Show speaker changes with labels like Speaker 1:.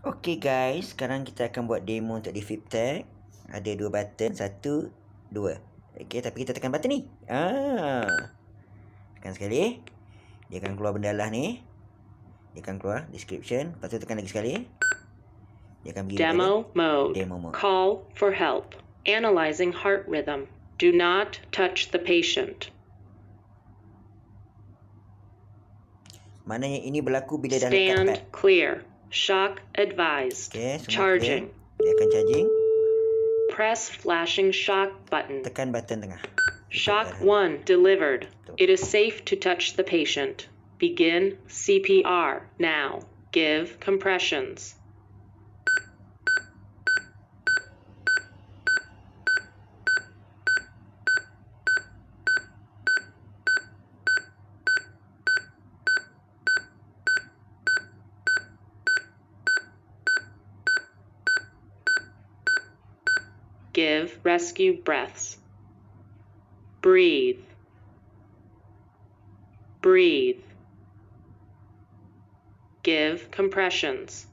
Speaker 1: Okay guys, sekarang kita akan buat demo untuk di FipTech. Ada dua button, satu, dua. Okay, tapi kita tekan button ni. Ah. Tekan sekali. Dia akan keluar benda lah ni. Dia akan keluar description. Lepas tu tekan lagi sekali. Dia akan pergi. Demo mode. demo mode.
Speaker 2: Call for help. Analyzing heart rhythm. Do not touch the patient.
Speaker 1: Mana yang ini berlaku bila dah dekat Stand
Speaker 2: clear. Shock advised. Okay, Charging.
Speaker 3: Dia akan charging.
Speaker 2: Press flashing shock button.
Speaker 3: Tekan button tengah.
Speaker 2: Shock 1 delivered. It is safe to touch the patient. Begin CPR now. Give
Speaker 4: compressions. give rescue breaths. Breathe. Breathe. Give compressions.